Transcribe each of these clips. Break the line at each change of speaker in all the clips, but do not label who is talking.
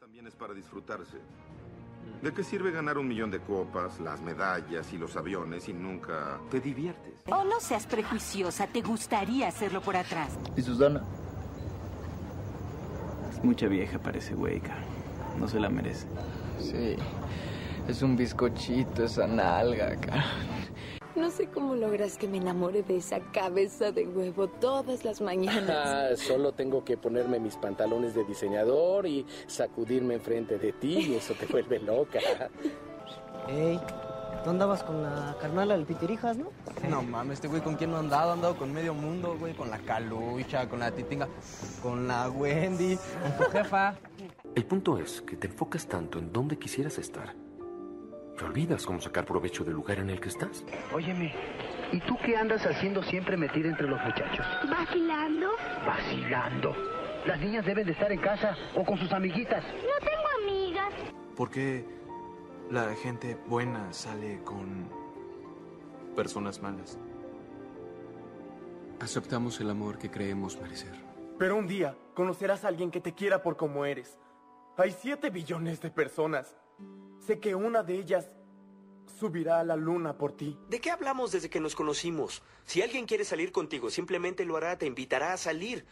también es para disfrutarse. ¿De qué sirve ganar un millón de copas, las medallas y los aviones y nunca te diviertes? O no seas prejuiciosa, te gustaría hacerlo por atrás. ¿Y Susana? Es mucha vieja para parece güey, No se la merece. Sí. Es un bizcochito esa nalga, cara sé cómo logras que me enamore de esa cabeza de huevo todas las mañanas. Ah, solo tengo que ponerme mis pantalones de diseñador y sacudirme enfrente de ti y eso te vuelve loca. Ey, tú andabas con la carnala del Pitirijas, ¿no? No mames, este güey con quién no ha andado con medio mundo, güey, con la calucha, con la titinga, con la Wendy, con tu jefa. El punto es que te enfocas tanto en dónde quisieras estar te olvidas cómo sacar provecho del lugar en el que estás. Óyeme, ¿y tú qué andas haciendo siempre metida entre los muchachos? ¿Vacilando? Vacilando. Las niñas deben de estar en casa o con sus amiguitas. No tengo amigas. ¿Por qué la gente buena sale con personas malas? Aceptamos el amor que creemos merecer. Pero un día conocerás a alguien que te quiera por como eres. Hay siete billones de personas. Sé que una de ellas subirá a la luna por ti. ¿De qué hablamos desde que nos conocimos? Si alguien quiere salir contigo, simplemente lo hará, te invitará a salir.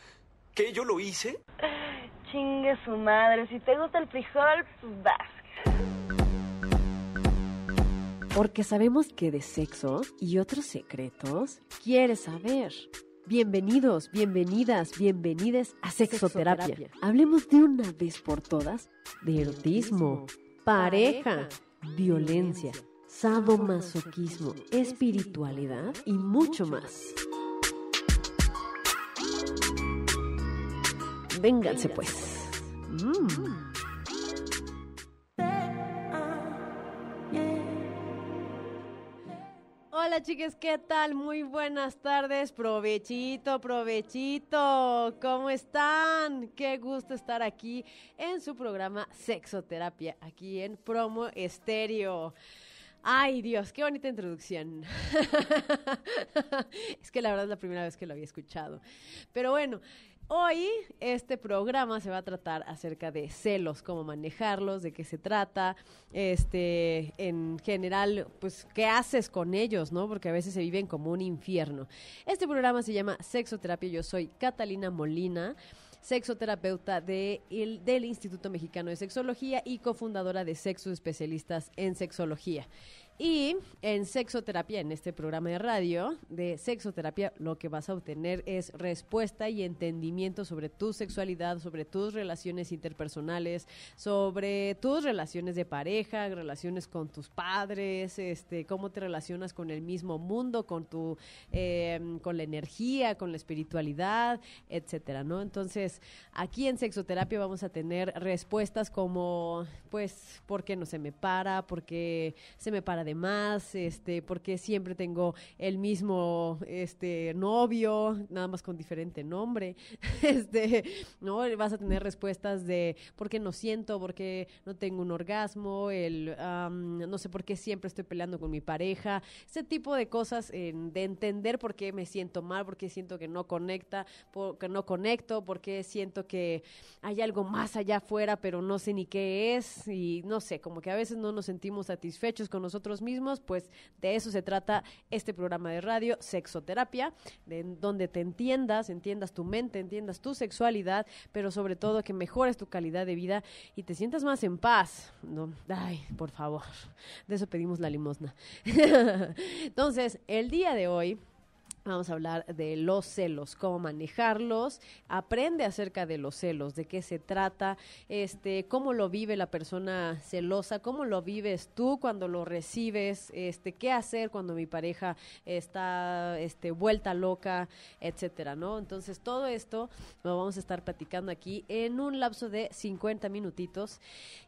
¿Qué? ¿Yo lo hice? Chingue su madre, si te gusta el frijol, pues vas. Porque sabemos que de sexo y otros secretos quieres saber. Bienvenidos, bienvenidas, bienvenides a Sexoterapia. Hablemos de una vez por todas de erotismo pareja, violencia, sadomasoquismo, espiritualidad y mucho más. Vénganse pues. Mm. Hola chicas, ¿qué tal? Muy buenas tardes, provechito, provechito, ¿cómo están? Qué gusto estar aquí en su programa Sexoterapia, aquí en Promo Estéreo. Ay Dios, qué bonita introducción. es que la verdad es la primera vez que lo había escuchado. Pero bueno, Hoy este programa se va a tratar acerca de celos, cómo manejarlos, de qué se trata, este, en general, pues qué haces con ellos, ¿no? Porque a veces se viven como un infierno. Este programa se llama Sexoterapia. Yo soy Catalina Molina sexoterapeuta de del Instituto Mexicano de Sexología y cofundadora de Sexo Especialistas en Sexología. Y en sexoterapia, en este programa de radio de sexoterapia, lo que vas a obtener es respuesta y entendimiento sobre tu sexualidad, sobre tus relaciones interpersonales, sobre tus relaciones de pareja, relaciones con tus padres, este, cómo te relacionas con el mismo mundo, con tu, em, con la energía, con la espiritualidad, etcétera, ¿no? Entonces, aquí en sexoterapia vamos a tener respuestas como, pues, ¿por qué no se me para? ¿Por qué se me para? Además, este, porque siempre tengo el mismo este novio, nada más con diferente nombre. Este, ¿no? Vas a tener respuestas de por qué no siento, por qué no tengo un orgasmo, el no sé por qué siempre estoy peleando con mi pareja, ese tipo de cosas de entender por qué me siento mal, por qué siento que no conecta, por no conecto, por qué siento que hay algo más allá afuera, pero no sé ni qué es y no sé, como que a veces no nos sentimos satisfechos con nosotros mismos, pues de eso se trata este programa de radio, Sexoterapia, de, donde te entiendas, entiendas tu mente, entiendas tu sexualidad, pero sobre todo que mejores tu calidad de vida y te sientas más en paz. ¿no? Ay, por favor, de eso pedimos la limosna. Entonces, el día de hoy Vamos a hablar de los celos, cómo manejarlos, aprende acerca de los celos, de qué se trata, este, cómo lo vive la persona celosa, cómo lo vives tú cuando lo recibes, este, qué hacer cuando mi pareja está este, vuelta loca, etcétera, ¿no? Entonces todo esto lo vamos a estar platicando aquí en un lapso de 50 minutitos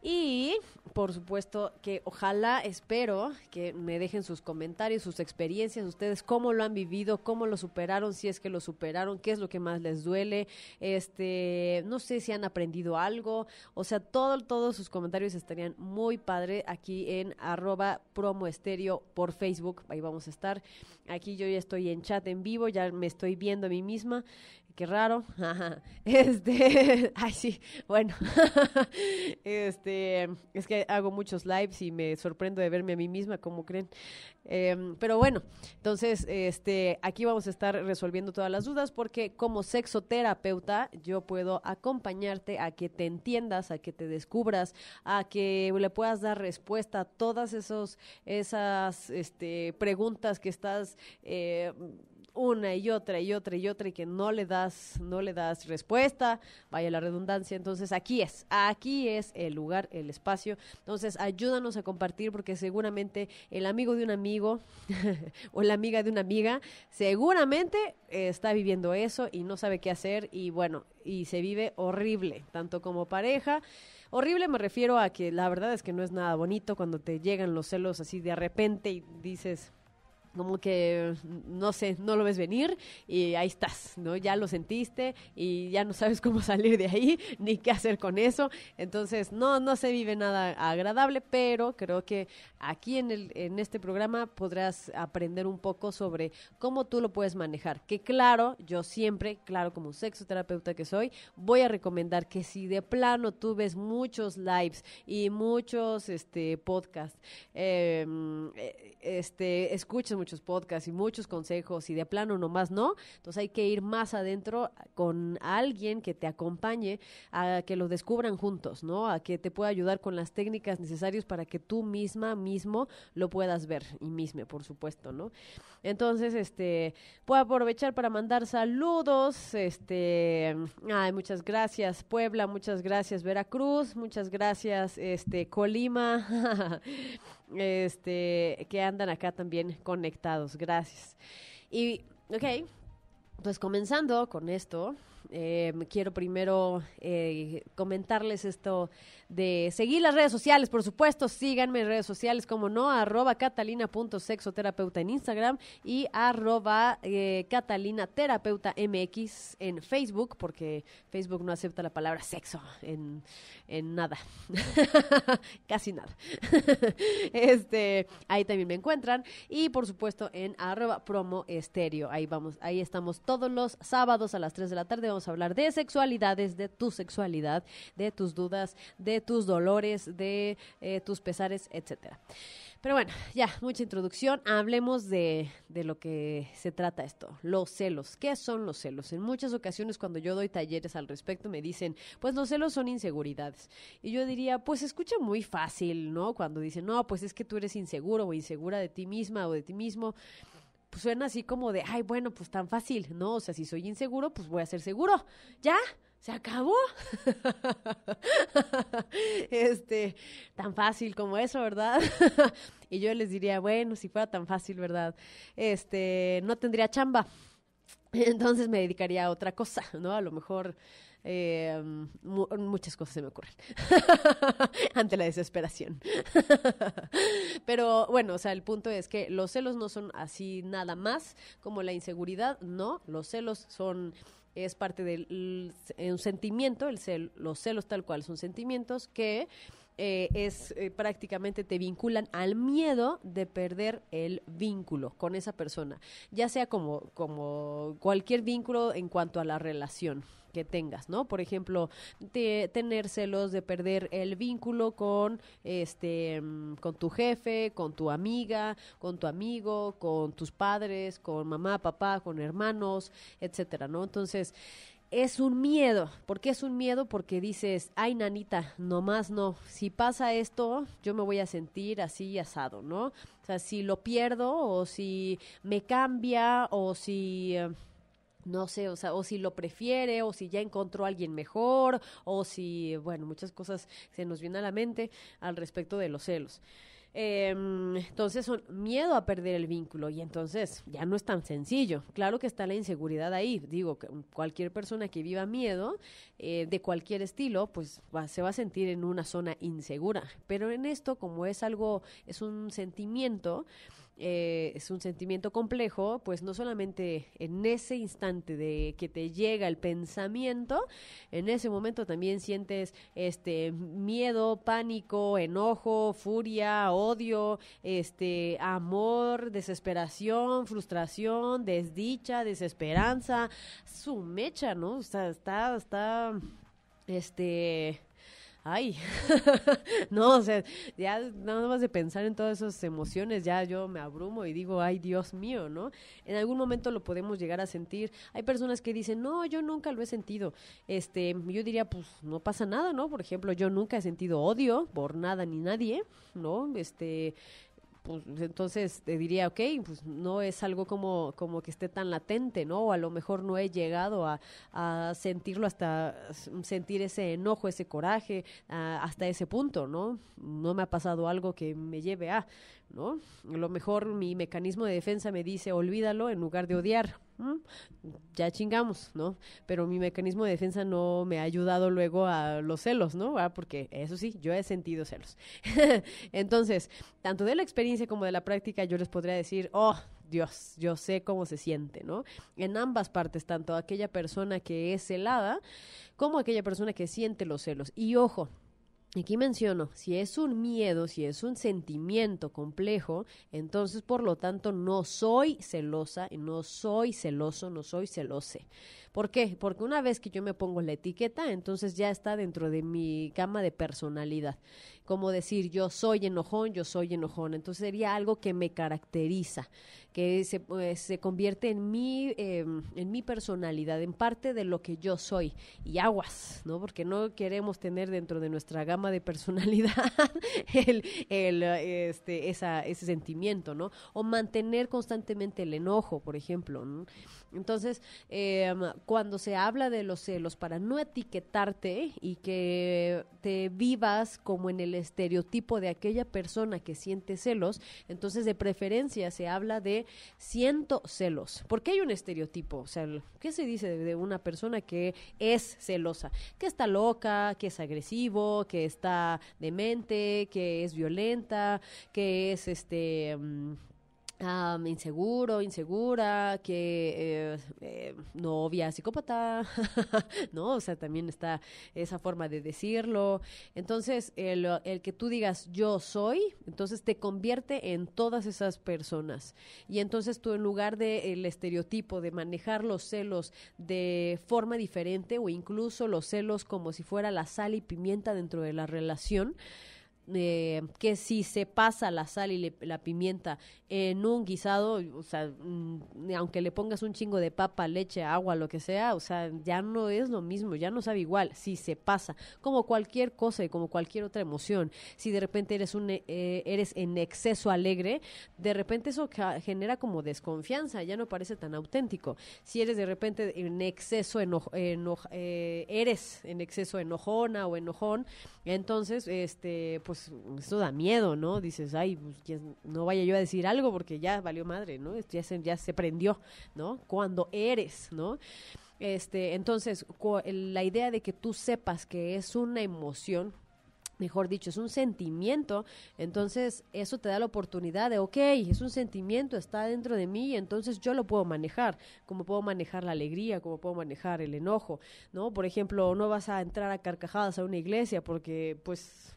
y por supuesto que ojalá, espero que me dejen sus comentarios, sus experiencias, ustedes cómo lo han vivido, cómo lo superaron, si es que lo superaron, qué es lo que más les duele, este, no sé si han aprendido algo, o sea, todo, todos sus comentarios estarían muy padre aquí en arroba estéreo por Facebook, ahí vamos a estar, aquí yo ya estoy en chat en vivo, ya me estoy viendo a mí misma, qué raro. este, ay, sí, bueno. este, es que hago muchos lives y me sorprendo de verme a mí misma, como creen. Em, pero bueno, entonces, este, aquí vamos a estar resolviendo todas las dudas porque como sexoterapeuta yo puedo acompañarte a que te entiendas, a que te descubras, a que le puedas dar respuesta a todas esos, esas este, preguntas que estás... Eh, una y otra y otra y otra y que no le das, no le das respuesta, vaya la redundancia. Entonces aquí es, aquí es el lugar, el espacio. Entonces ayúdanos a compartir porque seguramente el amigo de un amigo o la amiga de una amiga seguramente está viviendo eso y no sabe qué hacer y bueno, y se vive horrible, tanto como pareja. Horrible me refiero a que la verdad es que no es nada bonito cuando te llegan los celos así de repente y dices como que no sé, no lo ves venir y ahí estás, ¿no? Ya lo sentiste y ya no sabes cómo salir de ahí ni qué hacer con eso. Entonces, no no se vive nada agradable, pero creo que aquí en el en este programa podrás aprender un poco sobre cómo tú lo puedes manejar. Que claro, yo siempre, claro como sexoterapeuta que soy, voy a recomendar que si de plano tú ves muchos lives y muchos este podcasts, em, e, este, escuchas muchos podcasts y muchos consejos y de plano nomás no. Entonces hay que ir más adentro con alguien que te acompañe a que lo descubran juntos, ¿no? A que te pueda ayudar con las técnicas necesarias para que tú misma, mismo lo puedas ver y mismo, por supuesto, ¿no? Entonces, este, puedo aprovechar para mandar saludos, este, ay, muchas gracias Puebla, muchas gracias Veracruz, muchas gracias este Colima. este, que andan acá también conectados. Gracias. Y, ok, pues comenzando con esto, eh, quiero primero eh, comentarles esto de seguir las redes sociales, por supuesto, síganme en redes sociales como no, arroba catalina.sexoterapeuta en Instagram y arroba eh, catalina terapeuta mx en Facebook, porque Facebook no acepta la palabra sexo en, nada, casi nada. este, ahí también me encuentran y por supuesto en arroba promo estéreo, ahí vamos, ahí estamos todos los sábados a las 3 de la tarde vamos a hablar de sexualidades, de tu sexualidad, de tus dudas, de tus dolores, de eh, tus pesares, etcétera. Pero bueno, ya, mucha introducción. Hablemos de, de, lo que se trata esto, los celos. ¿Qué son los celos? En muchas ocasiones cuando yo doy talleres al respecto me dicen, pues los celos son inseguridades. Y yo diría, pues escucha muy fácil, ¿no? Cuando dicen, no, pues es que tú eres inseguro o insegura de ti misma o de ti mismo pues suena así como de, ay, bueno, pues tan fácil, ¿no? O sea, si soy inseguro, pues voy a ser seguro. ¿Ya? ¿Se acabó? este, tan fácil como eso, ¿verdad? y yo les diría, bueno, si fuera tan fácil, ¿verdad? Este, no tendría chamba. Entonces me dedicaría a otra cosa, ¿no? A lo mejor eh, muchas cosas se me ocurren ante la desesperación. Pero bueno, o sea, el punto es que los celos no son así nada más como la inseguridad, no, los celos son es parte del un sentimiento, el los celos tal cual son sentimientos que eh, es eh, prácticamente te vinculan al miedo de perder el vínculo con esa persona, ya sea como, como cualquier vínculo en cuanto a la relación que tengas, ¿no? Por ejemplo, de tener celos de perder el vínculo con este mm, con tu jefe, con tu amiga, con tu amigo, con tus padres, con mamá, papá, con hermanos, etcétera, ¿no? Entonces, es un miedo. ¿Por qué es un miedo? Porque dices, ay, nanita, nomás no. Si pasa esto, yo me voy a sentir así asado, ¿no? O sea, si lo pierdo o si me cambia o si... Eh, no sé, o sea, o si lo prefiere, o si ya encontró a alguien mejor, o si, bueno, muchas cosas se nos vienen a la mente al respecto de los celos. Em, entonces son miedo a perder el vínculo y entonces ya no es tan sencillo. Claro que está la inseguridad ahí. Digo, que cualquier persona que viva miedo eh, de cualquier estilo, pues se va a sentir en una zona insegura. Pero en esto, como es algo, es un sentimiento, eh, es un sentimiento complejo, pues no solamente en ese instante de que te llega el pensamiento, en ese momento también sientes este miedo, pánico, enojo, furia, odio, este amor, desesperación, frustración, desdicha, desesperanza, su mecha, ¿no? O sea, está está este ay, no, o sea, ya nada más de pensar en todas esas emociones, ya yo me abrumo y digo, ay, Dios mío, ¿no? En algún momento lo podemos llegar a sentir. Hay personas que dicen, no, yo nunca lo he sentido. Este, yo diría, pues no pasa nada, ¿no? Por ejemplo, yo nunca he sentido odio por nada ni nadie, ¿no? Este, pues entonces te diría, ok, pues no es algo como, como que esté tan latente, ¿no? O a lo mejor no he llegado a, sentirlo hasta sentir ese enojo, ese coraje, hasta ese punto, ¿no? No me ha pasado algo que me lleve a, ¿no? A lo mejor mi mecanismo de defensa me dice, olvídalo en lugar de odiar, ya chingamos, ¿no? Pero mi mecanismo de defensa no me ha ayudado luego a los celos, ¿no? Ah, porque eso sí, yo he sentido celos. Entonces, tanto de la experiencia como de la práctica, yo les podría decir, oh, Dios, yo sé cómo se siente, ¿no? En ambas partes, tanto aquella persona que es celada como aquella persona que siente los celos. Y ojo, Aquí menciono, si es un miedo, si es un sentimiento complejo, entonces por lo tanto no soy celosa, no soy celoso, no soy celose. ¿Por qué? Porque una vez que yo me pongo la etiqueta, entonces ya está dentro de mi gama de personalidad. Como decir, yo soy enojón, yo soy enojón. Entonces sería algo que me caracteriza, que se, pues, se convierte en mi, em, en mi personalidad, en parte de lo que yo soy. Y aguas, ¿no? Porque no queremos tener dentro de nuestra gama de personalidad el, el, este, ese sentimiento, ¿no? O mantener constantemente el enojo, por ejemplo, ¿no? Entonces, em, cuando se habla de los celos, para no etiquetarte y que te vivas como en el estereotipo de aquella persona que siente celos, entonces de preferencia se habla de siento celos, porque hay un estereotipo, o sea, ¿qué se dice de una persona que es celosa? Que está loca, que es agresivo, que está demente, que es violenta, que es este... Mm, Ah, inseguro, insegura, que eh, eh, novia psicópata, ¿no? O sea, también está esa forma de decirlo. Entonces, el, que tú digas yo soy, entonces te convierte en todas esas personas. Y entonces tú en lugar de estereotipo de manejar los celos de forma diferente o incluso los celos como si fuera la sal y pimienta dentro de la relación, eh, que si se pasa la sal y la pimienta en un guisado, o sea, mm, aunque le pongas un chingo de papa, leche, agua, lo que sea, o sea, ya no es lo mismo, ya no sabe igual, si se pasa, como cualquier cosa y como cualquier otra emoción, si de repente eres, un, eh, eres en exceso alegre, de repente eso genera como desconfianza, ya no parece tan auténtico. Si eres de repente en exceso, enojo, eh, eres en exceso enojona o enojón, entonces, este, pues pues eso da miedo, ¿no? Dices, ay, pues, no vaya yo a decir algo porque ya valió madre, ¿no? ya se, prendió, ¿no? Cuando eres, ¿no? Este, entonces, la idea de que tú sepas que es una emoción, mejor dicho, es un sentimiento, entonces eso te da la oportunidad de, ok, es un sentimiento, está dentro de mí, entonces yo lo puedo manejar, como puedo manejar la alegría, como puedo manejar el enojo, ¿no? Por ejemplo, no vas a entrar a carcajadas a una iglesia porque, pues,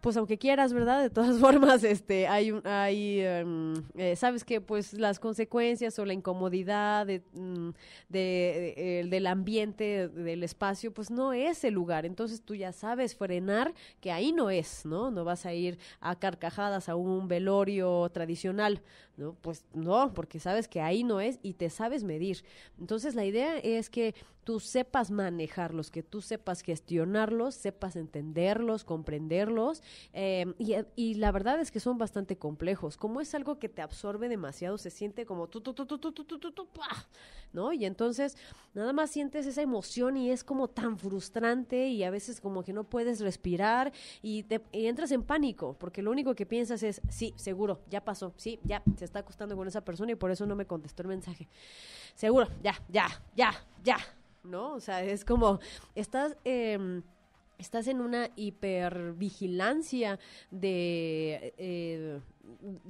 pues aunque quieras, ¿verdad? De todas formas, este, hay, hay em, eh, ¿sabes que, Pues las consecuencias o la incomodidad de, mm, de, eh, del ambiente, del espacio, pues no es el lugar. Entonces tú ya sabes frenar que ahí no es, ¿no? No vas a ir a carcajadas a un velorio tradicional, ¿no? Pues no, porque sabes que ahí no es y te sabes medir. Entonces la idea es que tú sepas manejarlos, que tú sepas gestionarlos, sepas entenderlos, comprenderlos. Eh, y, la verdad es que son bastante complejos. Como es algo que te absorbe demasiado, se siente como tú, tú, ¿no? Y entonces nada más sientes esa emoción y es como tan frustrante y a veces como que no puedes respirar y, te, entras en pánico porque lo único que piensas es, sí, seguro, ya pasó, sí, ya, se está acostando con esa persona y por eso no me contestó el mensaje. Seguro, ya, ya, ya, ya, ¿no? O sea, es como, estás... Eh, estás en una hipervigilancia eh,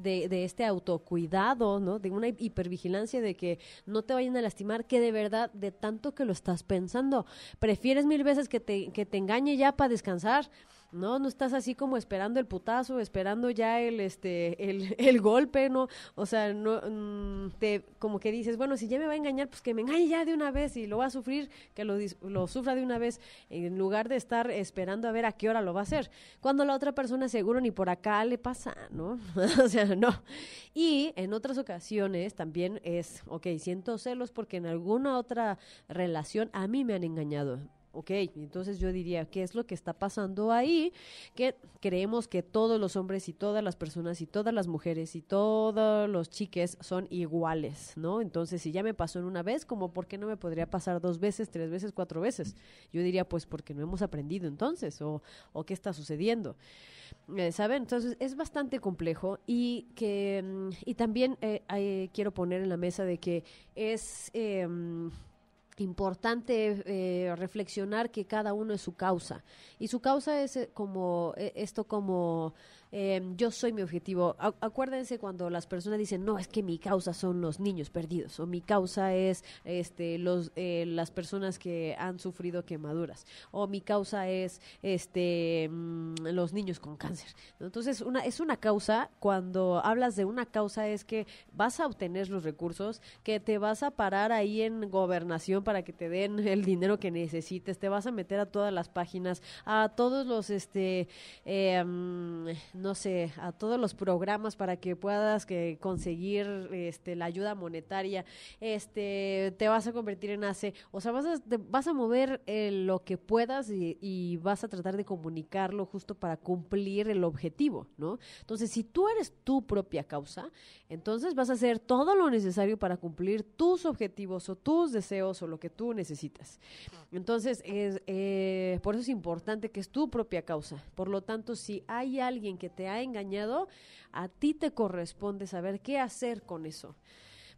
de, de, este autocuidado, ¿no? De una hipervigilancia de que no te vayan a lastimar, que de verdad, de tanto que lo estás pensando, prefieres mil veces que que te engañe ya para descansar ¿no? No estás así como esperando el putazo, esperando ya el, este, el, golpe, ¿no? O sea, no, mm, te, como que dices, bueno, si ya me va a engañar, pues que me engañe ya de una vez y lo va a sufrir, que lo, lo sufra de una vez, en lugar de estar esperando a ver a qué hora lo va a hacer. Cuando la otra persona seguro ni por acá le pasa, ¿no? o sea, no. Y en otras ocasiones también es, ok, siento celos porque en alguna otra relación a mí me han engañado Ok, entonces yo diría, ¿qué es lo que está pasando ahí? Que creemos que todos los hombres y todas las personas y todas las mujeres y todos los chiques son iguales, ¿no? Entonces, si ya me pasó en una vez, como por qué no me podría pasar dos veces, tres veces, cuatro veces? Yo diría, pues porque no hemos aprendido entonces, o, qué está sucediendo. Eh, ¿Saben? Entonces, es bastante complejo y que mm, y también eh, quiero poner en la mesa de que es em, importante eh, reflexionar que cada uno es su causa y su causa es eh, como eh, esto como Em, yo soy mi objetivo. acuérdense cuando las personas dicen, no, es que mi causa son los niños perdidos o mi causa es este, los, eh, las personas que han sufrido quemaduras o mi causa es este, mm, los niños con cáncer. Entonces, una, es una causa, cuando hablas de una causa es que vas a obtener los recursos, que te vas a parar ahí en gobernación para que te den el dinero que necesites, te vas a meter a todas las páginas, a todos los este em, no sé, a todos los programas para que puedas que conseguir este, la ayuda monetaria, este, te vas a convertir en ACE, o sea, vas a, vas a mover eh, lo que puedas y, vas a tratar de comunicarlo justo para cumplir el objetivo, ¿no? Entonces, si tú eres tu propia causa, entonces vas a hacer todo lo necesario para cumplir tus objetivos o tus deseos o lo que tú necesitas. Entonces, es, eh, por eso es importante que es tu propia causa. Por lo tanto, si hay alguien que te ha engañado, a ti te corresponde saber qué hacer con eso.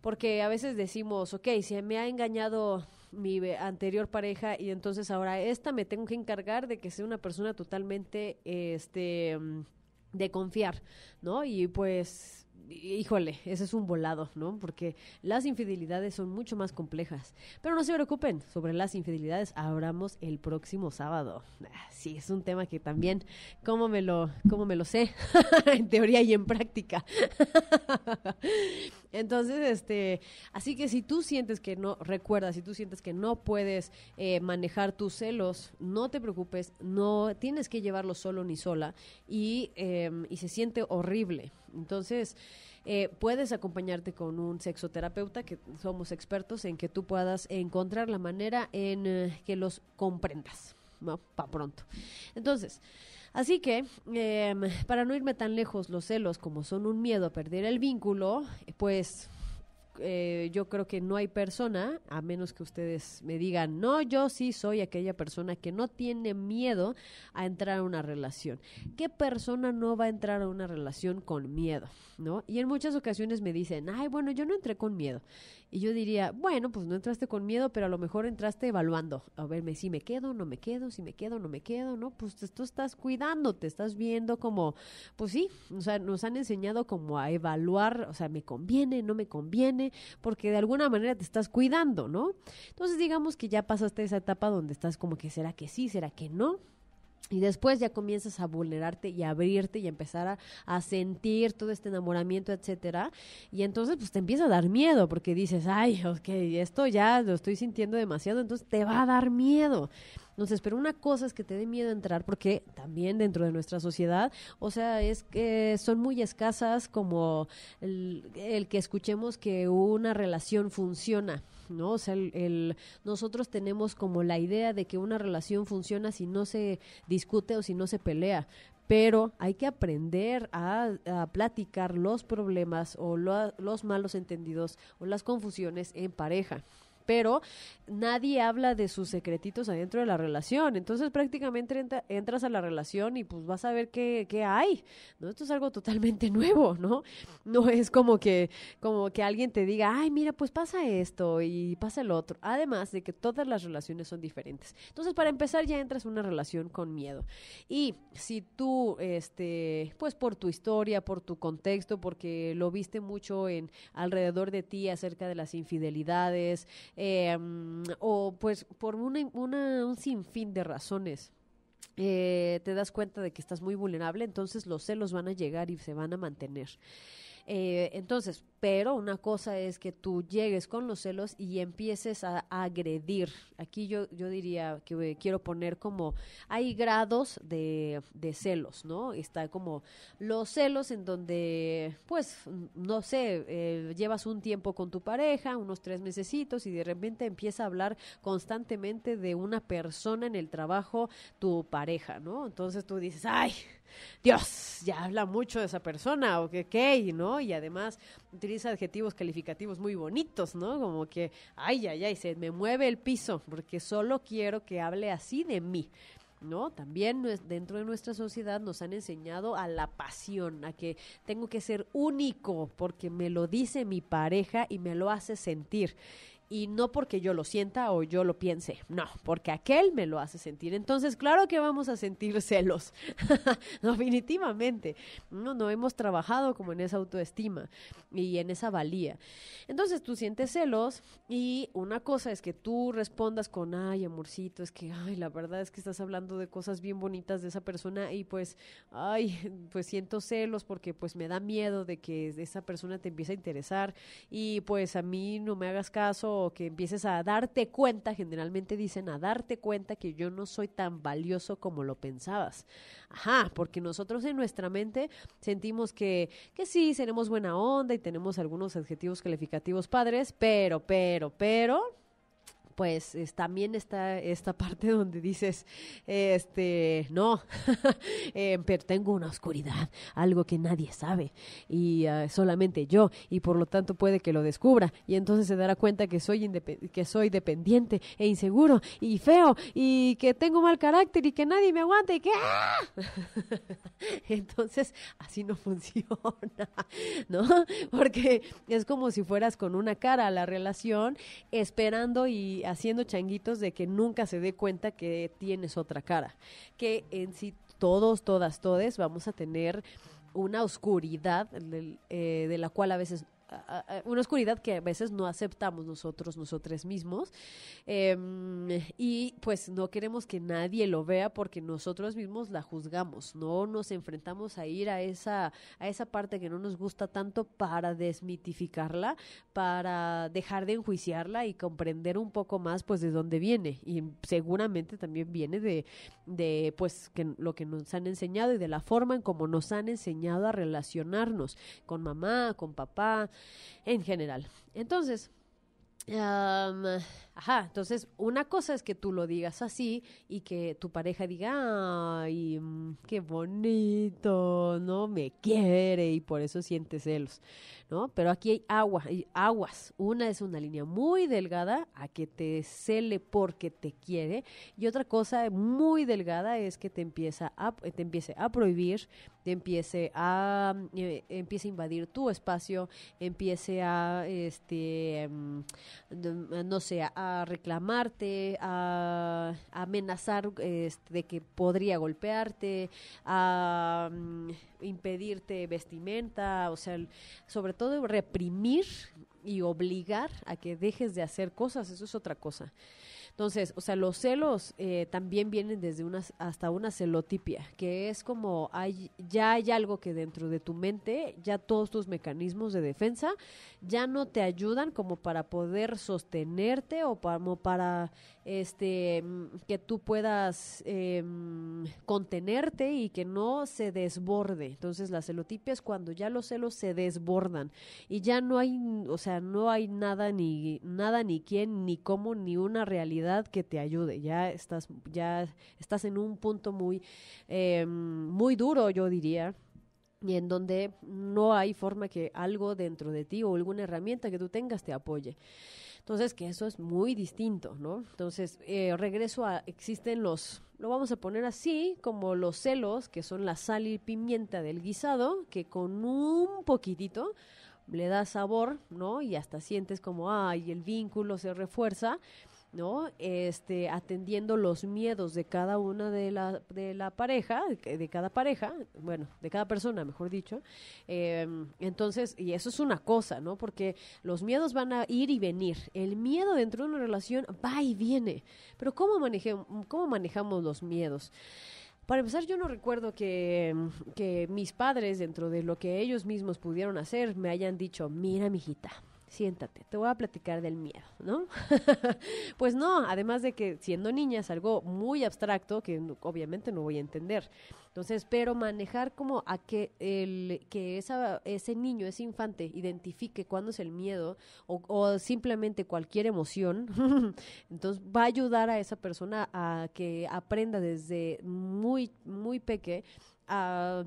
Porque a veces decimos, ok, si me ha engañado mi anterior pareja y entonces ahora esta me tengo que encargar de que sea una persona totalmente, este, mm, de confiar, ¿no? Y pues híjole, ese es un volado, ¿no? Porque las infidelidades son mucho más complejas. Pero no se preocupen, sobre las infidelidades hablamos el próximo sábado. Ah, sí, es un tema que también, ¿cómo me lo, cómo me lo sé? en teoría y en práctica. Entonces, este, así que si tú sientes que no, recuerda, si tú sientes que no puedes eh, manejar tus celos, no te preocupes, no tienes que llevarlo solo ni sola y, em, y se siente horrible. Entonces, eh, puedes acompañarte con un sexoterapeuta, que somos expertos en que tú puedas encontrar la manera en eh, que los comprendas, ¿no? Para pronto. Entonces, Así que, em, para no irme tan lejos, los celos, como son un miedo a perder el vínculo, pues eh, yo creo que no hay persona, a menos que ustedes me digan, no, yo sí soy aquella persona que no tiene miedo a entrar a una relación. ¿Qué persona no va a entrar a una relación con miedo? ¿No? Y en muchas ocasiones me dicen, ay, bueno, yo no entré con miedo. Y yo diría, bueno, pues no entraste con miedo, pero a lo mejor entraste evaluando. A verme si me quedo, no me quedo, si me quedo, no me quedo, ¿no? Pues tú estás cuidando, te estás viendo como, pues sí, o sea, nos han enseñado como a evaluar, o sea, me conviene, no me conviene, porque de alguna manera te estás cuidando, ¿no? Entonces digamos que ya pasaste esa etapa donde estás como que será que sí, será que no y después ya comienzas a vulnerarte y a abrirte y a empezar a, sentir todo este enamoramiento, etcétera. Y entonces pues te empieza a dar miedo porque dices, ay, ok, esto ya lo estoy sintiendo demasiado, entonces te va a dar miedo. Entonces, pero una cosa es que te dé miedo entrar, porque también dentro de nuestra sociedad, o sea, es que son muy escasas como el, que escuchemos que una relación funciona. ¿no? O sea, el, nosotros tenemos como la idea de que una relación funciona si no se discute o si no se pelea. Pero hay que aprender a, platicar los problemas o los malos entendidos o las confusiones en pareja pero nadie habla de sus secretitos adentro de la relación. Entonces prácticamente entras a la relación y pues vas a ver qué, hay. ¿no? Esto es algo totalmente nuevo, ¿no? No es como que, como que alguien te diga, ay, mira, pues pasa esto y pasa el otro. Además de que todas las relaciones son diferentes. Entonces, para empezar, ya entras a una relación con miedo. Y si tú, este, pues por tu historia, por tu contexto, porque lo viste mucho en alrededor de ti acerca de las infidelidades, eh, o pues por una, una, un sinfín de razones. Eh, te das cuenta de que estás muy vulnerable, entonces los celos van a llegar y se van a mantener. Eh, entonces, pero una cosa es que tú llegues con los celos y empieces a, agredir. Aquí yo, yo diría que eh, quiero poner como, hay grados de, celos, ¿no? Está como los celos en donde, pues, no sé, eh, llevas un tiempo con tu pareja, unos tres mesecitos, y de repente empieza a hablar constantemente de una persona en el trabajo, tu pareja, ¿no? Entonces tú dices, ay, Dios, ya habla mucho de esa persona, o que, qué, ¿no? Y además utiliza adjetivos calificativos muy bonitos, ¿no? Como que, ay, ay, ay, se me mueve el piso, porque solo quiero que hable así de mí. ¿no? También dentro de nuestra sociedad nos han enseñado a la pasión, a que tengo que ser único porque me lo dice mi pareja y me lo hace sentir y no porque yo lo sienta o yo lo piense, no, porque aquel me lo hace sentir. Entonces, claro que vamos a sentir celos, definitivamente. No, no hemos trabajado como en esa autoestima y en esa valía. Entonces tú sientes celos y una cosa es que tú respondas con, ay, amorcito, es que, ay, la verdad es que estás hablando de cosas bien bonitas de esa persona y pues, ay, pues siento celos porque pues me da miedo de que esa persona te empiece a interesar y pues a mí no me hagas caso que empieces a darte cuenta, generalmente dicen a darte cuenta que yo no soy tan valioso como lo pensabas. Ajá, porque nosotros en nuestra mente sentimos que, que sí, seremos buena onda y tenemos algunos adjetivos calificativos padres, pero, pero, pero, pues también está esta parte donde dices, este, no, eh, pero tengo una oscuridad, algo que nadie sabe y ah, solamente yo y por lo tanto puede que lo descubra y entonces se dará cuenta que soy, que soy dependiente e inseguro y feo y que tengo mal carácter y que nadie me aguante y que... ¡ah! entonces así no funciona, ¿no? Porque es como si fueras con una cara a la relación esperando y haciendo changuitos de que nunca se dé cuenta que tienes otra cara. Que en sí todos, todas, todes vamos a tener una oscuridad eh, de la cual a veces una oscuridad que a veces no aceptamos nosotros, nosotros mismos. Em, y pues no queremos que nadie lo vea porque nosotros mismos la juzgamos, no nos enfrentamos a ir a esa, a esa parte que no nos gusta tanto para desmitificarla, para dejar de enjuiciarla y comprender un poco más pues de dónde viene. Y seguramente también viene de, de pues que, lo que nos han enseñado y de la forma en cómo nos han enseñado a relacionarnos con mamá, con papá, en general. Entonces, um, Ajá, entonces una cosa es que tú lo digas así y que tu pareja diga, ay, mm, qué bonito, no me quiere y por eso siente celos, ¿no? Pero aquí hay agua, y aguas. Una es una línea muy delgada a que te cele porque te quiere y otra cosa muy delgada es que te empieza a, te empiece a prohibir, te empiece a, mm, eh, a invadir tu espacio, empiece a, este, mm, no sé, a reclamarte, a, amenazar este, de que podría golpearte, a mm, impedirte vestimenta, o sea, sobre todo reprimir y obligar a que dejes de hacer cosas, eso es otra cosa. Entonces, o sea, los celos eh, también vienen desde una, hasta una celotipia, que es como hay, ya hay algo que dentro de tu mente, ya todos tus mecanismos de defensa ya no te ayudan como para poder sostenerte o para, como para este, mm, que tú puedas eh, mm, contenerte y que no se desborde. Entonces la celotipia es cuando ya los celos se desbordan y ya no hay, o sea, no hay nada ni nada ni quién ni cómo ni una realidad que te ayude. Ya estás, ya estás en un punto muy, eh, mm, muy duro, yo diría y en donde no hay forma que algo dentro de ti o alguna herramienta que tú tengas te apoye. Entonces, que eso es muy distinto, ¿no? Entonces, eh, regreso a, existen los, lo vamos a poner así, como los celos, que son la sal y pimienta del guisado, que con un poquitito le da sabor, ¿no? Y hasta sientes como, ay, el vínculo se refuerza. ¿no? Este, atendiendo los miedos de cada una de la, de la pareja, de cada pareja, bueno, de cada persona, mejor dicho. Em, entonces, y eso es una cosa, ¿no? Porque los miedos van a ir y venir. El miedo dentro de una relación va y viene. Pero ¿cómo, cómo manejamos los miedos? Para empezar, yo no recuerdo que, mis padres, dentro de lo que ellos mismos pudieron hacer, me hayan dicho, mira, mijita, siéntate, te voy a platicar del miedo, ¿no? pues no, además de que siendo niña es algo muy abstracto que obviamente no voy a entender. Entonces, pero manejar como a que, el, que ese niño, ese infante, identifique cuándo es el miedo o, simplemente cualquier emoción, entonces va a ayudar a esa persona a que aprenda desde muy, muy peque a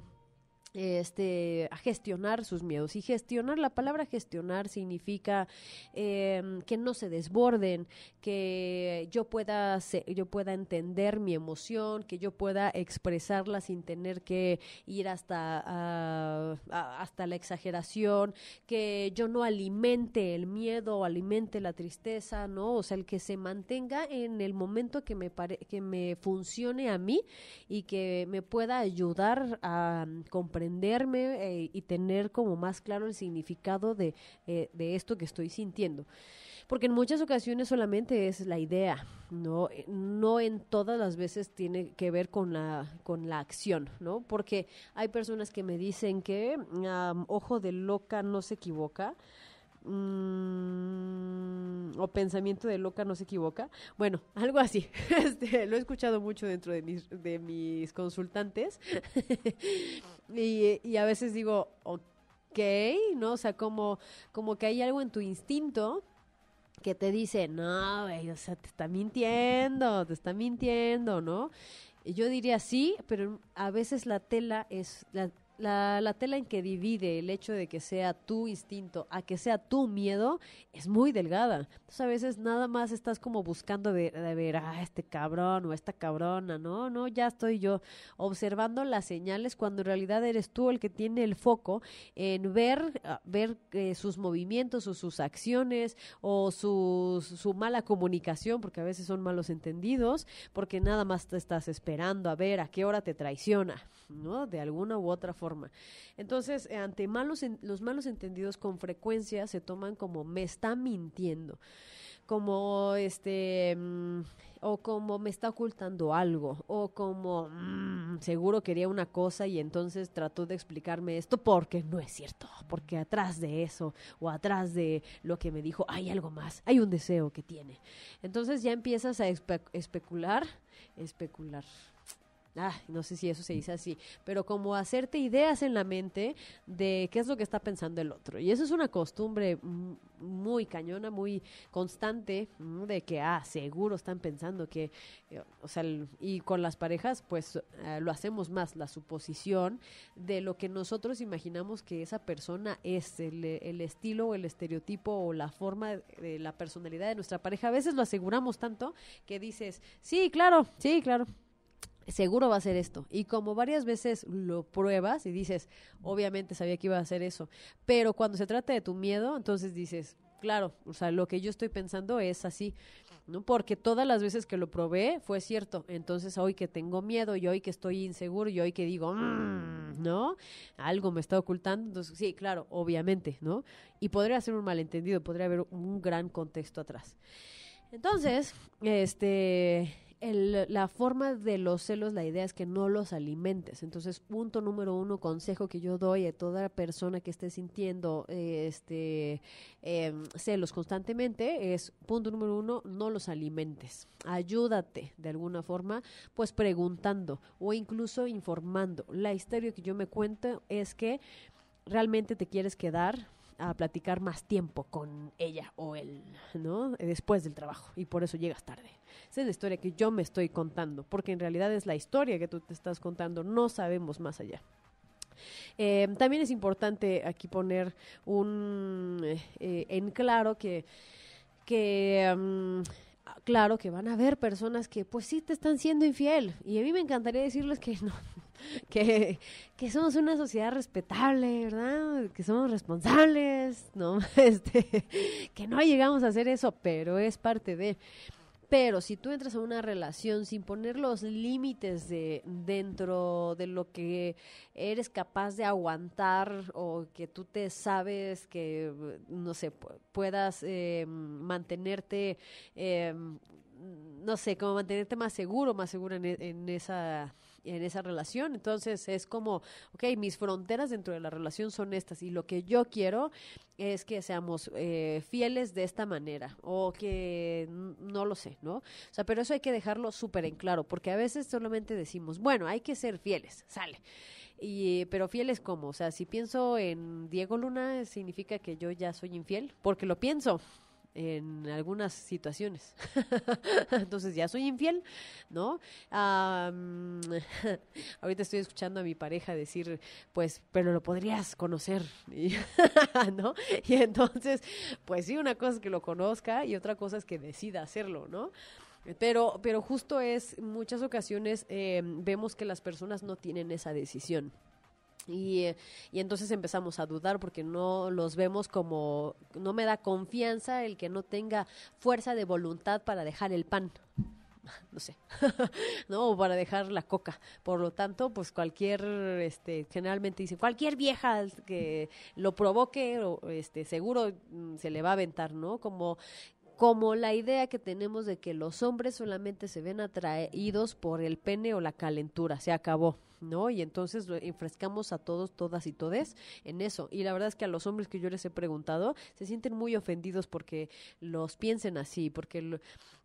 este, a gestionar sus miedos. Y gestionar, la palabra gestionar significa em, que no se desborden, que yo pueda, yo pueda entender mi emoción, que yo pueda expresarla sin tener que ir hasta, ah, hasta la exageración, que yo no alimente el miedo, alimente la tristeza, ¿no? O sea, el que se mantenga en el momento que me, pare, que me funcione a mí y que me pueda ayudar a mm, comprender eh, y tener como más claro el significado eh, de, esto que estoy sintiendo. Porque en muchas ocasiones solamente es la idea, ¿no? Eh, no en todas las veces tiene que ver con la, con la acción, ¿no? Porque hay personas que me dicen que ojo de loca no se equivoca. Mm, o pensamiento de loca no se equivoca. Bueno, algo así. Este, lo he escuchado mucho dentro de mis, de mis consultantes. y, a veces digo, ok, ¿no? O sea, como, como que hay algo en tu instinto que te dice, no, o sea, te está mintiendo, te está mintiendo, ¿no? Yo diría sí, pero a veces la tela es, la, la, la, tela en que divide el hecho de que sea tu instinto a que sea tu miedo es muy delgada. Entonces a veces nada más estás como buscando de, ver, a ah, este cabrón o esta cabrona, no, no, ya estoy yo observando las señales cuando en realidad eres tú el que tiene el foco en ver, ah, ver eh, sus movimientos o sus acciones o su, su mala comunicación, porque a veces son malos entendidos, porque nada más te estás esperando a ver a qué hora te traiciona, ¿no? De alguna u otra forma entonces, eh, ante malos, los malos entendidos con frecuencia se toman como me está mintiendo, como este, mm, o como me está ocultando algo, o como mm, seguro quería una cosa y entonces trató de explicarme esto porque no es cierto, porque atrás de eso o atrás de lo que me dijo hay algo más, hay un deseo que tiene. Entonces ya empiezas a especular, especular ah, no sé si eso se dice así, pero como hacerte ideas en la mente de qué es lo que está pensando el otro. Y eso es una costumbre muy cañona, muy constante, de que, ah, seguro están pensando que, eh, o sea, y con las parejas, pues eh, lo hacemos más, la suposición de lo que nosotros imaginamos que esa persona es, el, el estilo o el estereotipo o la forma de la personalidad de nuestra pareja. A veces lo aseguramos tanto que dices, sí, claro, sí, claro seguro va a ser esto. Y como varias veces lo pruebas y dices, obviamente sabía que iba a hacer eso, pero cuando se trata de tu miedo, entonces dices, claro, o sea, lo que yo estoy pensando es así, ¿no? Porque todas las veces que lo probé fue cierto. Entonces hoy que tengo miedo y hoy que estoy inseguro y hoy que digo, mm", ¿no? Algo me está ocultando. Entonces, sí, claro, obviamente, ¿no? Y podría ser un malentendido, podría haber un gran contexto atrás. Entonces, este, la forma de los celos, la idea es que no los alimentes. Entonces, punto número uno, consejo que yo doy a toda persona que esté sintiendo eh, este em, celos constantemente es, punto número uno, no los alimentes. Ayúdate de alguna forma, pues preguntando o incluso informando. La historia que yo me cuento es que realmente te quieres quedar a platicar más tiempo con ella o él, ¿no? Eh, después del trabajo y por eso llegas tarde. Esa es la historia que yo me estoy contando, porque en realidad es la historia que tú te estás contando, no sabemos más allá. Eh, también es importante aquí poner un eh, en claro que, mm, claro que van a haber personas que pues sí te están siendo infiel y a mí me encantaría decirles que no que, que somos una sociedad respetable, ¿verdad? Que somos responsables, ¿no? Este, que no llegamos a hacer eso, pero es parte de... Pero si tú entras a una relación sin poner los límites de dentro de lo que eres capaz de aguantar o que tú te sabes que no sé puedas eh, mantenerte eh, no sé como mantenerte más seguro más segura en e-, esa en esa relación. Entonces es como, ok, mis fronteras dentro de la relación son estas y lo que yo quiero es que seamos eh, fieles de esta manera o que no lo sé, ¿no? O sea, pero eso hay que dejarlo súper en claro porque a veces solamente decimos, bueno, hay que ser fieles, sale. Y, pero fieles como, o sea, si pienso en Diego Luna significa que yo ya soy infiel porque lo pienso en algunas situaciones. Entonces ya soy infiel, ¿no? ahorita estoy escuchando a mi pareja decir, pues, pero lo podrías conocer, ¿no? Y entonces, pues sí, una cosa es que lo conozca y otra cosa es que decida hacerlo, ¿no? Pero, pero justo es, muchas ocasiones eh, vemos que las personas no tienen esa decisión. Eh, y, entonces empezamos a dudar porque no los vemos como, no me da confianza el que no tenga fuerza de voluntad para dejar el pan no sé, ¿no? O para dejar la coca. Por lo tanto, pues cualquier, este, generalmente dice cualquier vieja que lo provoque, este, seguro mm, se le va a aventar, ¿no? Como como la idea que tenemos de que los hombres solamente se ven atraídos por el pene o la calentura, se acabó. ¿no? Y entonces enfrescamos a todos, todas y todes en eso. Y la verdad es que a los hombres que yo les he preguntado se sienten muy ofendidos porque los piensen así, porque,